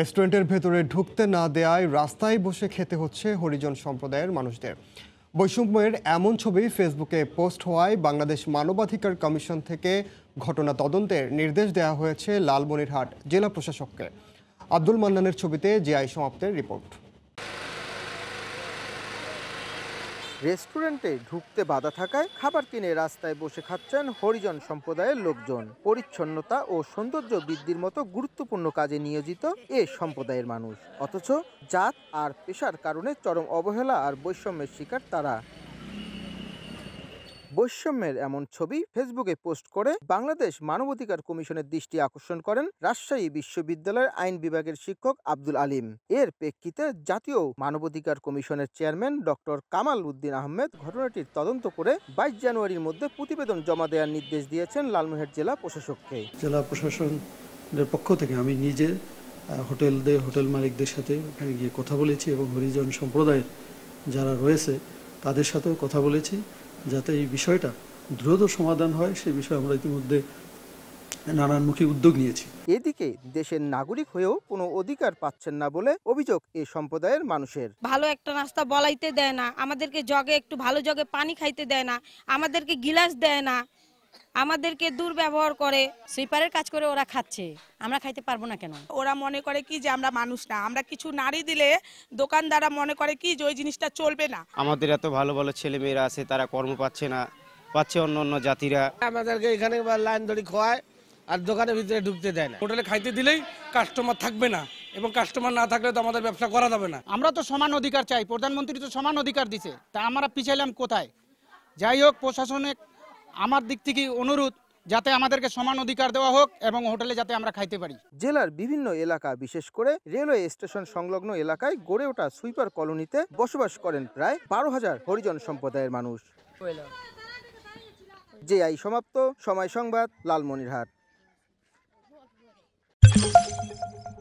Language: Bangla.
রেস্টুরেন্টের ভেতরে ঢুকতে না দেয়ায় রাস্তায় বসে খেতে হচ্ছে হরিজন সম্প্রদায়ের মানুষদের বৈষম্যের এমন ছবি ফেসবুকে পোস্ট হওয়ায় বাংলাদেশ মানবাধিকার কমিশন থেকে ঘটনা তদন্তের নির্দেশ দেওয়া হয়েছে লালমনিরহাট জেলা প্রশাসককে আব্দুল মান্নানের ছবিতে জিআই সমাপ্তের রিপোর্ট রেস্টুরেন্টে ঢুকতে বাধা থাকায় খাবার কিনে রাস্তায় বসে খাচ্ছেন হরিজন সম্প্রদায়ের লোকজন পরিচ্ছন্নতা ও সৌন্দর্য বৃদ্ধির মতো গুরুত্বপূর্ণ কাজে নিয়োজিত এ সম্প্রদায়ের মানুষ অথচ জাত আর পেশার কারণে চরম অবহেলা আর বৈষম্যের শিকার তারা বৈষম্যের এমন ছবি ফেসবুকে পোস্ট করে বাংলাদেশ মানবাধিকার কমিশনের দৃষ্টি আকর্ষণ করেন রাজশাহী বিশ্ববিদ্যালয়ের আইন বিভাগের শিক্ষক আব্দুল আলিম এর প্রেক্ষিতে জাতীয় মানবাধিকার কমিশনের চেয়ারম্যান ডক্টর কামাল উদ্দিন আহমেদ ঘটনাটির তদন্ত করে বাইশ জানুয়ারির মধ্যে প্রতিবেদন জমা দেওয়ার নির্দেশ দিয়েছেন লালমোহের জেলা প্রশাসককে জেলা প্রশাসনের পক্ষ থেকে আমি নিজে হোটেলদের হোটেল মালিকদের সাথে ওখানে গিয়ে কথা বলেছি এবং হরিজন সম্প্রদায়ের যারা রয়েছে তাদের সাথেও কথা বলেছি যাতে এই বিষয়টা দ্রুত সমাধান হয় সে বিষয়ে আমরা ইতিমধ্যে নানানমুখী উদ্যোগ নিয়েছি এদিকে দেশের নাগরিক হয়েও কোনো অধিকার পাচ্ছেন না বলে অভিযোগ এই সম্প্রদায়ের মানুষের ভালো একটা নাস্তা বলাইতে দেয় না আমাদেরকে জগে একটু ভালো জগে পানি খাইতে দেয় না আমাদেরকে গিলাস দেয় না আমাদেরকে দুর্ব্যবহার করে সুইপারের কাজ করে ওরা খাচ্ছে আমরা খাইতে পারবো না কেন ওরা মনে করে কি যে আমরা মানুষ না আমরা কিছু নারী দিলে দোকানদাররা মনে করে কি যে ওই জিনিসটা চলবে না আমাদের এত ভালো ভালো ছেলে মেয়েরা আছে তারা কর্ম পাচ্ছে না পাচ্ছে অন্য অন্য জাতিরা আমাদেরকে এখানে লাইন ধরে খোয়ায় আর দোকানের ভিতরে ঢুকতে দেয় না হোটেলে খাইতে দিলেই কাস্টমার থাকবে না এবং কাস্টমার না থাকলে তো আমাদের ব্যবসা করা যাবে না আমরা তো সমান অধিকার চাই প্রধানমন্ত্রী তো সমান অধিকার দিছে তা আমরা পিছাইলাম কোথায় যাই হোক প্রশাসনে আমার দিক থেকে অনুরোধ যাতে আমাদেরকে সমান অধিকার দেওয়া হোক এবং হোটেলে যাতে আমরা খাইতে পারি জেলার বিভিন্ন এলাকা বিশেষ করে রেলওয়ে স্টেশন সংলগ্ন এলাকায় গড়ে ওঠা সুইপার কলোনিতে বসবাস করেন প্রায় বারো হাজার হরিজন সম্প্রদায়ের মানুষ যে আই সমাপ্ত সময় সংবাদ লালমনিরহাট